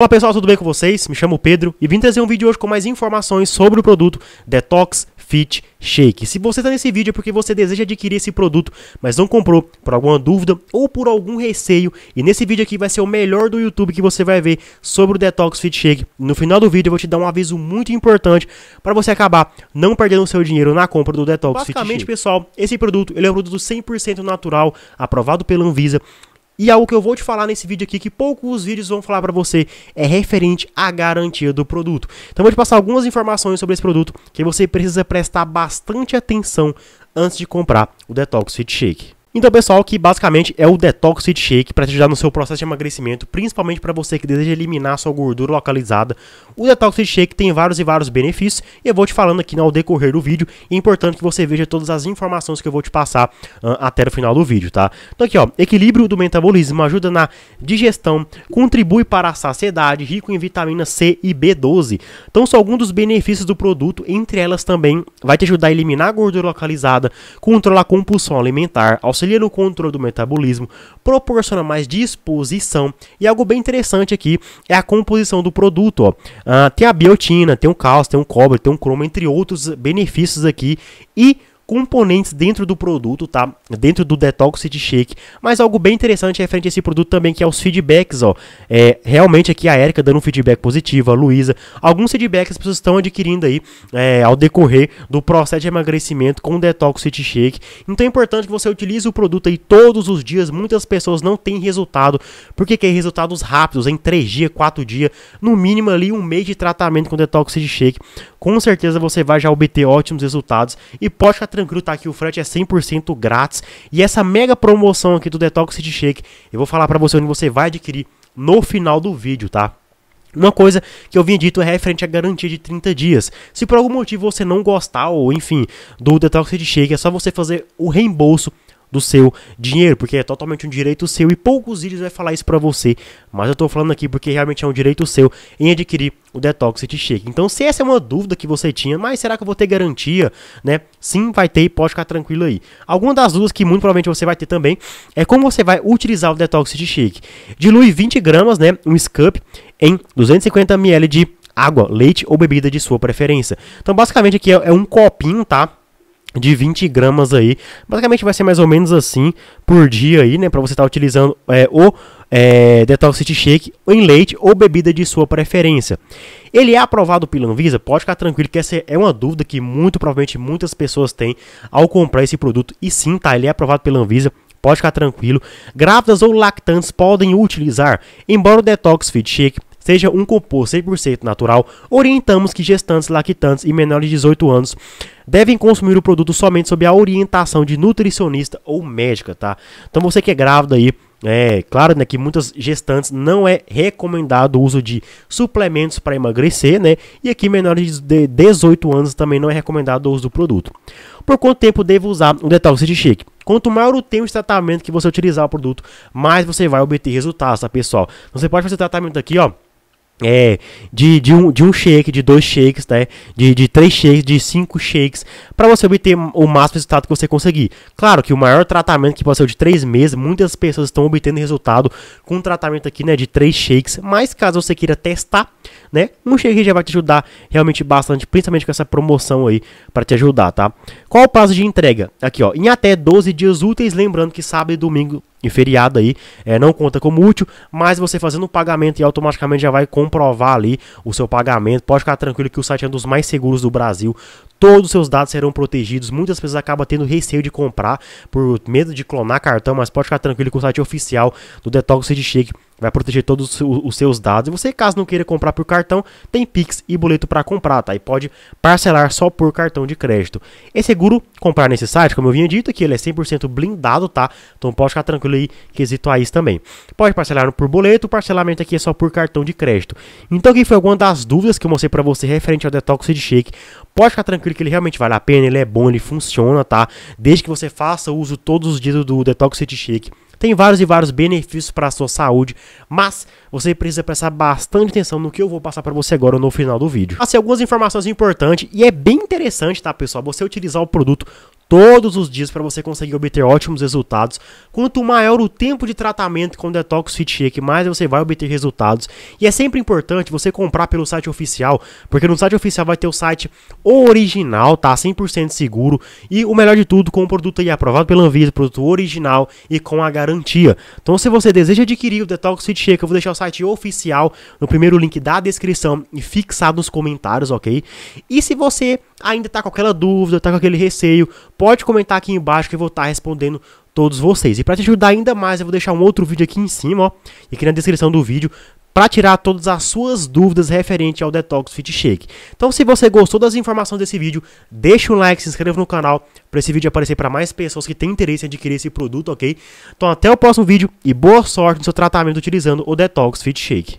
Olá pessoal, tudo bem com vocês? Me chamo Pedro e vim trazer um vídeo hoje com mais informações sobre o produto Detox Fit Shake. Se você está nesse vídeo é porque você deseja adquirir esse produto, mas não comprou por alguma dúvida ou por algum receio. E nesse vídeo aqui vai ser o melhor do YouTube que você vai ver sobre o Detox Fit Shake. No final do vídeo eu vou te dar um aviso muito importante para você acabar não perdendo seu dinheiro na compra do Detox Fit Shake. Basicamente pessoal, esse produto ele é um produto 100% natural, aprovado pela Anvisa e algo que eu vou te falar nesse vídeo aqui, que poucos vídeos vão falar para você, é referente à garantia do produto. Então vou te passar algumas informações sobre esse produto que você precisa prestar bastante atenção antes de comprar o Detox Fit Shake. Então, pessoal, que basicamente é o Detox Shake para te ajudar no seu processo de emagrecimento, principalmente para você que deseja eliminar sua gordura localizada. O Detox Shake tem vários e vários benefícios e eu vou te falando aqui ao decorrer do vídeo. é importante que você veja todas as informações que eu vou te passar uh, até o final do vídeo, tá? Então aqui, ó, equilíbrio do metabolismo ajuda na digestão, contribui para a saciedade, rico em vitamina C e B12. Então são alguns dos benefícios do produto, entre elas também vai te ajudar a eliminar a gordura localizada, controlar a compulsão alimentar, aos auxilia no controle do metabolismo, proporciona mais disposição e algo bem interessante aqui é a composição do produto. Ó. Ah, tem a biotina, tem o cálcio, tem o cobre, tem o cromo, entre outros benefícios aqui e componentes dentro do produto, tá? Dentro do Detox de Shake. Mas algo bem interessante referente a esse produto também, que é os feedbacks, ó. É, realmente aqui a Erika dando um feedback positivo, a Luísa. Alguns feedbacks as pessoas estão adquirindo aí é, ao decorrer do processo de emagrecimento com o Detox de Shake. Então é importante que você utilize o produto aí todos os dias. Muitas pessoas não têm resultado, porque quer é resultados rápidos, em 3 dias, 4 dias, no mínimo ali um mês de tratamento com o Detox de Shake. Com certeza você vai já obter ótimos resultados e pode ficar tranquilo, tá aqui o frete é 100% grátis. E essa mega promoção aqui do Detox City Shake, eu vou falar para você onde você vai adquirir no final do vídeo, tá? Uma coisa que eu vinha dito é referente à garantia de 30 dias. Se por algum motivo você não gostar ou enfim do Detox City Shake, é só você fazer o reembolso do seu dinheiro, porque é totalmente um direito seu e poucos vídeos vai falar isso para você, mas eu tô falando aqui porque realmente é um direito seu em adquirir o Detox City Shake. Então, se essa é uma dúvida que você tinha, mas será que eu vou ter garantia, né? Sim, vai ter e pode ficar tranquilo aí. Alguma das dúvidas que muito provavelmente você vai ter também é como você vai utilizar o Detox City Shake. Dilui 20 gramas, né, um scoop em 250 ml de água, leite ou bebida de sua preferência. Então, basicamente aqui é, é um copinho, tá? de 20 gramas aí. Basicamente vai ser mais ou menos assim por dia aí, né? Para você estar tá utilizando é, o é, Detox City Shake em leite ou bebida de sua preferência. Ele é aprovado pela Anvisa? Pode ficar tranquilo que essa é uma dúvida que muito provavelmente muitas pessoas têm ao comprar esse produto. E sim, tá, ele é aprovado pela Anvisa. Pode ficar tranquilo. Grávidas ou lactantes podem utilizar, embora o Detox Fit Shake seja um composto 100% natural, orientamos que gestantes, lactantes e menores de 18 anos devem consumir o produto somente sob a orientação de nutricionista ou médica, tá? Então você que é grávida aí, é claro né, que muitas gestantes não é recomendado o uso de suplementos para emagrecer, né? E aqui menores de 18 anos também não é recomendado o uso do produto. Por quanto tempo devo usar o Detox de Shake? Quanto maior o tempo de tratamento que você utilizar o produto, mais você vai obter resultados, tá pessoal? Então, você pode fazer o tratamento aqui, ó é, de, de, um, de um shake, de dois shakes, né? de, de três shakes, de cinco shakes, para você obter o máximo resultado que você conseguir. Claro que o maior tratamento que pode ser de três meses, muitas pessoas estão obtendo resultado com um tratamento aqui né, de três shakes, mas caso você queira testar, né, um shake já vai te ajudar realmente bastante, principalmente com essa promoção aí para te ajudar, tá? Qual o prazo de entrega? Aqui, ó, em até 12 dias úteis, lembrando que sábado e domingo e feriado aí é, não conta como útil, mas você fazendo o pagamento e automaticamente já vai comprovar ali o seu pagamento. Pode ficar tranquilo que o site é um dos mais seguros do Brasil. Todos os seus dados serão protegidos. Muitas pessoas acabam tendo receio de comprar por medo de clonar cartão, mas pode ficar tranquilo que o site é oficial do Detox City Shake Vai proteger todos os seus dados. E você, caso não queira comprar por cartão, tem Pix e boleto para comprar, tá? E pode parcelar só por cartão de crédito. É seguro comprar nesse site, como eu vinha dito aqui, ele é 100% blindado, tá? Então pode ficar tranquilo aí, quesito a isso também. Pode parcelar por boleto, o parcelamento aqui é só por cartão de crédito. Então aqui foi alguma das dúvidas que eu mostrei para você referente ao Detox de Shake. Pode ficar tranquilo que ele realmente vale a pena, ele é bom, ele funciona, tá? Desde que você faça uso todos os dias do Detox de Shake tem vários e vários benefícios para a sua saúde, mas você precisa prestar bastante atenção no que eu vou passar para você agora no final do vídeo. Passei algumas informações importantes e é bem interessante, tá, pessoal? Você utilizar o produto todos os dias para você conseguir obter ótimos resultados. Quanto maior o tempo de tratamento com o Detox Fit Shake, mais você vai obter resultados. E é sempre importante você comprar pelo site oficial, porque no site oficial vai ter o site original, tá? 100% seguro e o melhor de tudo, com o produto aí aprovado pela Anvisa, produto original e com a garantia. Então, se você deseja adquirir o Detox Fit Shake, eu vou deixar o site oficial no primeiro link da descrição e fixado nos comentários, ok? E se você ainda tá com aquela dúvida, tá com aquele receio, pode comentar aqui embaixo que eu vou estar tá respondendo todos vocês. E para te ajudar ainda mais, eu vou deixar um outro vídeo aqui em cima, ó, e aqui na descrição do vídeo, para tirar todas as suas dúvidas referente ao Detox Fit Shake. Então, se você gostou das informações desse vídeo, deixa um like, se inscreva no canal para esse vídeo aparecer para mais pessoas que têm interesse em adquirir esse produto, ok? Então, até o próximo vídeo e boa sorte no seu tratamento utilizando o Detox Fit Shake.